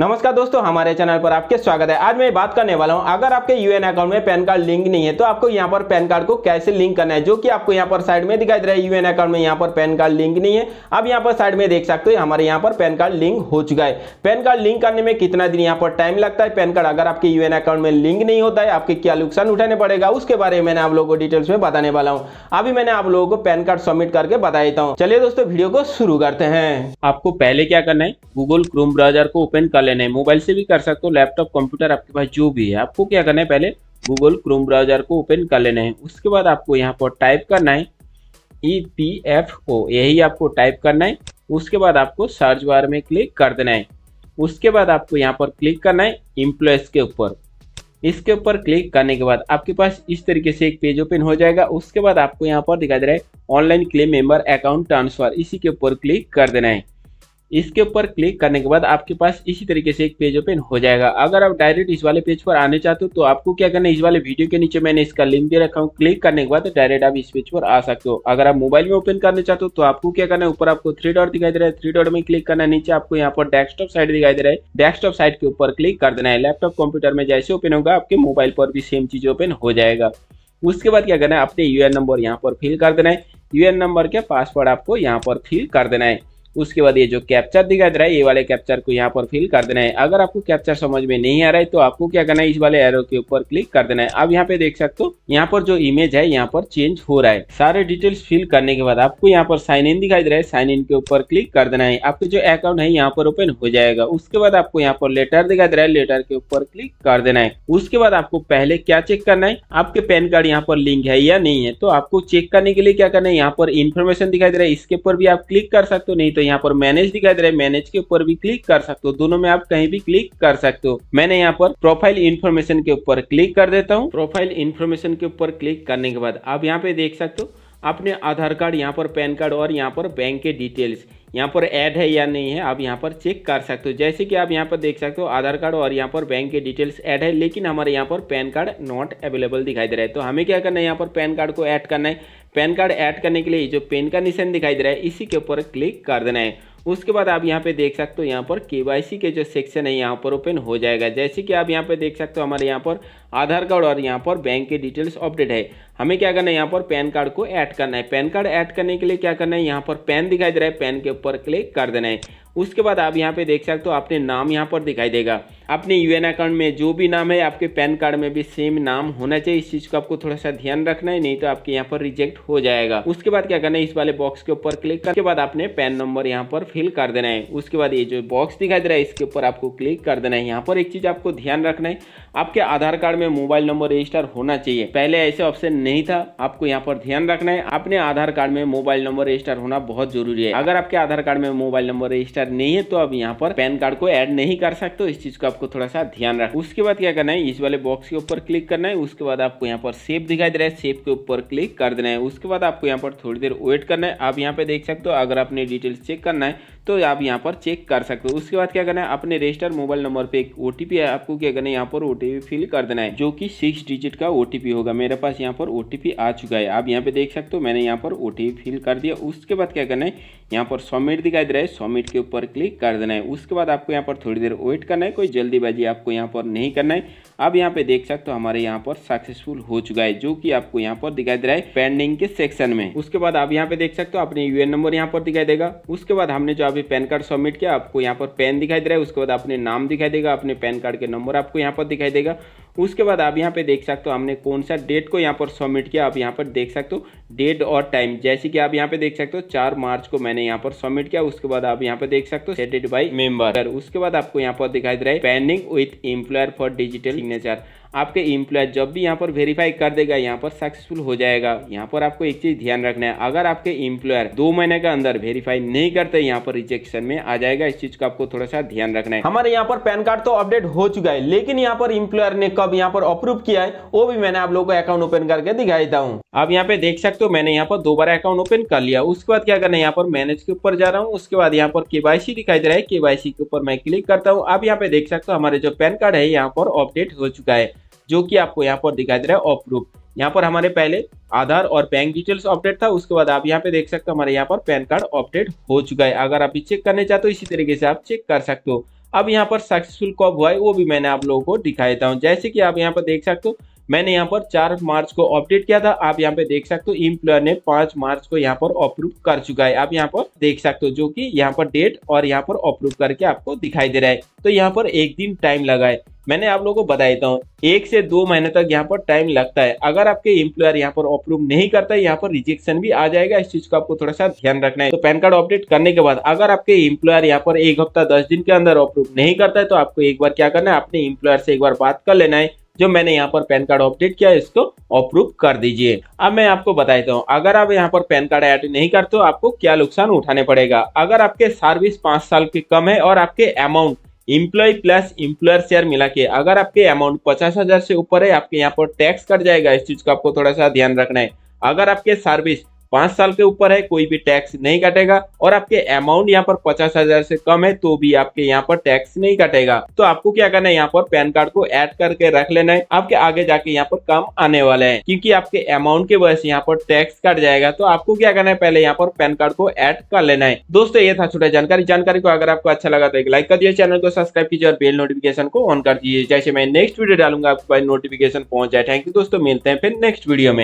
नमस्कार दोस्तों हमारे चैनल पर आपके स्वागत है आज मैं बात करने वाला हूं अगर आपके यूएन अकाउंट में पैन कार्ड लिंक नहीं है तो आपको यहां पर पैन कार्ड को कैसे लिंक करना है जो कि आपको यहां पर साइड में दिखाई दे रहा है यूएन अकाउंट में यहां पर पैन कार्ड लिंक नहीं है आप यहां पर साइड में देख सकते हो हमारे यहाँ पर पैन कार्ड लिंक हो चुका है पैन कार्ड लिंक करने में कितना दिन यहाँ पर टाइम लगता है पैन कार्ड अगर आपके यूएन अकाउंट में लिंक नहीं होता है आपके क्या नुकसान उठाने पड़ेगा उसके बारे में मैंने आप लोगों को डिटेल्स में बताने वाला हूँ अभी मैंने आप लोगों को पैन कार्ड सबमिट करके बता देता हूँ चलिए दोस्तों वीडियो को शुरू करते हैं आपको पहले क्या करना है गूगल क्रोम ब्राउजर को ओपन कर वाले नहीं मोबाइल से भी कर सकते हो लैपटॉप कंप्यूटर आपके पास जो भी है आपको क्या करना है पहले गूगल क्रोम ब्राउजर को ओपन कर लेना है उसके बाद आपको यहाँ पर टाइप करना है ई पी एफ ओ यही आपको टाइप करना है उसके बाद आपको सर्च बार में क्लिक कर देना है उसके बाद आपको यहाँ पर क्लिक करना है इम्प्लॉयज़ के ऊपर इसके ऊपर क्लिक करने के बाद आपके पास इस तरीके से एक पेज ओपन हो जाएगा उसके बाद आपको यहाँ पर दिखाई दे रहा है online claim member account transfer इसी के ऊपर क्लिक कर देना है इसके ऊपर क्लिक करने के बाद आपके पास इसी तरीके से एक पेज ओपन हो जाएगा अगर आप डायरेक्ट इस वाले पेज पर आने चाहते हो तो आपको क्या करना है इस वाले वीडियो के नीचे मैंने इसका लिंक दे रखा हूँ क्लिक करने के बाद डायरेक्ट आप इस पेज पर आ सकते हो अगर आप मोबाइल में ओपन करने चाहते हो तो आपको क्या करना है ऊपर आपको थ्री डॉट दिखाई दे रहा है थ्री डॉट में क्लिक करना नीचे आपको यहाँ पर डेस्कटॉप साइड दिखाई दे रहा है डेस्कटॉप साइड के ऊपर क्लिक कर देना है लैपटॉप कंप्यूटर में जैसे ओपन होगा आपके मोबाइल पर भी सेम चीज ओपन हो जाएगा उसके बाद क्या करना है अपने यूएन नंबर यहाँ पर फिल कर देना है यूएन नंबर के पासवर्ड आपको यहाँ पर फिल कर देना है उसके बाद ये जो कैप्चर दिखाई दे रहा है ये वाले कैप्चर को यहाँ पर फिल कर देना है अगर आपको कैप्चर समझ में नहीं आ रहा है तो आपको क्या करना है इस वाले एरो के ऊपर क्लिक कर देना है अब यहाँ पे देख सकते हो यहाँ पर जो इमेज है यहाँ पर चेंज हो रहा है सारे डिटेल्स फिल करने के बाद आपको यहाँ पर साइन इन दिखाई दे रहा है साइन इन के ऊपर क्लिक कर देना है आपके जो अकाउंट है यहाँ पर ओपन हो जाएगा उसके बाद आपको यहाँ पर लेटर दिखाई दे रहा है लेटर के ऊपर क्लिक कर देना है उसके बाद आपको पहले क्या चेक करना है आपके पैन कार्ड यहाँ पर लिंक है या नहीं है तो आपको चेक करने के लिए क्या करना है यहाँ पर इन्फॉर्मेशन दिखाई दे रहा है इसके ऊपर भी आप क्लिक कर सकते हो नहीं तो तो यहाँ पर मैनेज दिखाई दे रहा है मैनेज के ऊपर भी क्लिक कर सकते हो दोनों में आप कहीं भी क्लिक कर सकते हो मैंने यहाँ पर प्रोफाइल इन्फॉर्मेशन के ऊपर क्लिक कर देता हूँ प्रोफाइल इन्फॉर्मेशन के ऊपर क्लिक करने के बाद आप यहाँ पे देख सकते हो अपने आधार कार्ड यहाँ पर पैन कार्ड और यहाँ पर बैंक के डिटेल्स यहाँ पर ऐड है या नहीं है आप यहाँ पर चेक कर सकते हो जैसे कि आप यहाँ पर देख सकते हो आधार कार्ड और यहाँ पर बैंक के डिटेल्स ऐड है लेकिन हमारे यहाँ पर पैन कार्ड नॉट अवेलेबल दिखाई दे रहा है तो हमें क्या करना है यहाँ पर पैन कार्ड को ऐड करना है पैन कार्ड ऐड करने के लिए जो पेन का निशान दिखाई दे रहा है इसी के ऊपर क्लिक कर देना है उसके बाद आप यहाँ पे देख सकते हो यहाँ पर के के जो सेक्शन है यहाँ पर ओपन हो जाएगा जैसे कि आप यहाँ पे देख सकते हो हमारे यहाँ पर आधार कार्ड और यहाँ पर बैंक के डिटेल्स अपडेट है हमें क्या करना है यहाँ पर पैन कार्ड को ऐड करना है पैन कार्ड ऐड करने के लिए क्या करना है यहाँ पर पैन दिखाई दे रहा है पैन के ऊपर क्लिक कर देना है उसके बाद आप यहाँ पे देख सकते हो आपने नाम यहाँ पर दिखाई देगा अपने यू अकाउंट में जो भी नाम है आपके पैन कार्ड में भी सेम नाम होना चाहिए इस चीज़ को आपको थोड़ा सा ध्यान रखना है नहीं तो आपके यहाँ पर रिजेक्ट हो जाएगा उसके बाद क्या करना है इस वाले बॉक्स के ऊपर क्लिक करके बाद आपने पैन नंबर यहाँ पर फिल कर देना है उसके बाद ये जो बॉक्स दिखाई दे रहा है इसके ऊपर आपको क्लिक कर देना है यहाँ पर एक चीज़ आपको ध्यान रखना है आपके आधार कार्ड में मोबाइल नंबर रजिस्टर होना चाहिए पहले ऐसे ऑप्शन नहीं था आपको यहाँ पर ध्यान रखना है अपने आधार कार्ड में मोबाइल नंबर रजिस्टर होना बहुत जरूरी है अगर आपके आधार कार्ड में मोबाइल नंबर रजिस्टर नहीं है तो आप यहाँ पर पैन कार्ड को एड नहीं कर सकते इस चीज को आपको थोड़ा सा ध्यान रखना उसके बाद क्या करना है इस वाले बॉक्स के ऊपर क्लिक करना है उसके बाद आपको यहाँ पर सेफ दिखाई दे रहा है सेफ के ऊपर क्लिक कर देना है उसके बाद आपको यहाँ पर थोड़ी देर वेट करना है आप यहाँ पे देख सकते हो अगर आपने डिटेल्स चेक करना है तो आप यहाँ पर चेक कर सकते हो उसके बाद क्या करना है अपने रजिस्टर मोबाइल नंबर पर एक ओ है आपको क्या करना है यहाँ पर ओ फिल कर देना है जो कि सिक्स डिजिट का ओ होगा मेरे पास यहाँ पर ओ आ चुका है आप यहाँ पर देख सकते हो मैंने यहाँ पर ओ फिल कर दिया उसके बाद क्या करना है यहाँ पर सबमिट दिखाई दे रहा है सबमिट के ऊपर क्लिक कर देना है उसके बाद आपको यहाँ पर थोड़ी देर वेट करना है कोई जल्दीबाजी आपको यहाँ पर नहीं करना है आप यहाँ पे देख सकते हो हमारे यहाँ पर सक्सेसफुल हो चुका है जो कि आपको यहाँ पर दिखाई दे रहा है पेंडिंग के सेक्शन में उसके बाद आप यहाँ पे देख सकते हो अपने यूएन नंबर यहाँ पर दिखाई देगा उसके बाद हमने जो अभी पैन कार्ड सबमिट किया आपको यहाँ पर पेन दिखाई दे रहा है उसके बाद आपने नाम दिखाई देगा अपने पैन कार्ड के नंबर आपको यहाँ पर दिखाई देगा उसके बाद आप यहाँ पे देख सकते हो हमने कौन सा डेट को यहाँ पर सबमिट किया आप यहाँ पर देख सकते हो डेट और टाइम जैसे कि आप यहाँ पे देख सकते हो चार मार्च को मैंने यहाँ पर सबमिट किया उसके बाद आप यहाँ पे देख सकते हो सेटेड बाई मेंबर उसके बाद आपको यहाँ पर दिखाई दे रहा है pending with employer for digital signature आपके इम्प्लॉयर जब भी यहाँ पर वेरीफाई कर देगा यहाँ पर सक्सेसफुल हो जाएगा यहाँ पर आपको एक चीज ध्यान रखना है अगर आपके इम्प्लॉयर दो महीने के अंदर वेरीफाई नहीं करते यहाँ पर रिजेक्शन में आ जाएगा इस चीज का आपको थोड़ा सा ध्यान रखना है हमारे यहाँ पर पैन कार्ड तो अपडेट हो चुका है लेकिन यहाँ पर इम्प्लॉयर ने जिसको अब यहाँ पर अप्रूव किया है वो भी मैंने आप लोगों को अकाउंट ओपन करके दिखाई देता अब यहाँ पे देख सकते हो मैंने यहाँ पर दोबारा अकाउंट ओपन कर लिया उसके बाद क्या करना है यहाँ पर मैनेज के ऊपर जा रहा हूँ उसके बाद यहाँ पर केवाईसी दिखाई दे रहा है केवाईसी के ऊपर मैं क्लिक करता हूँ अब यहाँ पे देख सकते हो हमारे जो पैन कार्ड है यहाँ पर अपडेट हो चुका है जो की आपको यहाँ पर दिखाई दे रहा है अप्रूव यहाँ पर हमारे पहले आधार और बैंक डिटेल्स अपडेट था उसके बाद आप यहाँ पे देख सकते हो हमारे यहाँ पर पैन कार्ड अपडेट हो चुका है अगर आप चेक करने चाहते हो इसी तरीके से आप चेक कर सकते हो अब यहाँ पर सक्सेसफुल कब हुआ है वो भी मैंने आप लोगों को दिखाई देता हूँ जैसे कि आप यहाँ पर देख सकते हो मैंने यहाँ पर चार मार्च को अपडेट किया था आप यहाँ पे देख सकते हो इम्प्लॉयर ने पांच मार्च को यहाँ पर अप्रूव कर चुका है आप यहाँ पर देख सकते हो जो कि यहाँ पर डेट और यहाँ पर अप्रूव करके आपको दिखाई दे रहा है तो यहाँ पर एक दिन टाइम लगा है मैंने आप लोगों को बता देता हूँ एक से दो महीने तक यहाँ पर टाइम लगता है अगर आपके इम्प्लॉयर यहाँ पर अप्रूव नहीं करता है यहाँ पर रिजेक्शन भी आ जाएगा इस चीज को आपको थोड़ा सा ध्यान रखना है तो पैन कार्ड अपडेट करने के बाद अगर आपके इम्प्लॉयर यहाँ पर एक हफ्ता दस दिन के अंदर अप्रूव नहीं करता है तो आपको एक बार क्या करना है अपने इम्प्लॉयर से एक बार बात कर लेना है जो मैंने यहाँ पर पैन कार्ड अपडेट किया इसको अप्रूव कर दीजिए अब मैं आपको बता देता हूँ अगर आप यहाँ पर पैन कार्ड ऐड नहीं करते हो आपको क्या नुकसान उठाने पड़ेगा अगर आपके सर्विस पांच साल की कम है और आपके amount employee plus employer share मिला के अगर आपके अमाउंट पचास हजार से ऊपर है आपके यहाँ पर टैक्स कट जाएगा इस चीज का आपको थोड़ा सा ध्यान रखना है अगर आपके सर्विस पांच साल के ऊपर है कोई भी टैक्स नहीं कटेगा और आपके अमाउंट यहाँ पर पचास हजार से कम है तो भी आपके यहाँ पर टैक्स नहीं कटेगा तो आपको क्या करना है यहाँ पर पैन कार्ड को एड करके रख लेना है आपके आगे जाके यहाँ पर काम आने वाले हैं क्योंकि आपके अमाउंट के वजह से यहाँ पर टैक्स कट जाएगा तो आपको क्या करना है पहले यहाँ पर पैन कार्ड को एड कर लेना है दोस्तों ये था छोटा जानकारी जानकारी को अगर आपको अच्छा लगा तो एक लाइक कर दिए चैनल को सब्सक्राइब कीजिए और बेल नोटिफिकेशन को ऑन कर दीजिए जैसे मैं नेक्स्ट वीडियो डालूंगा आपको नोटिफिकेशन पहुंच जाए थैंक यू दोस्तों मिलते हैं फिर नेक्स्ट वीडियो में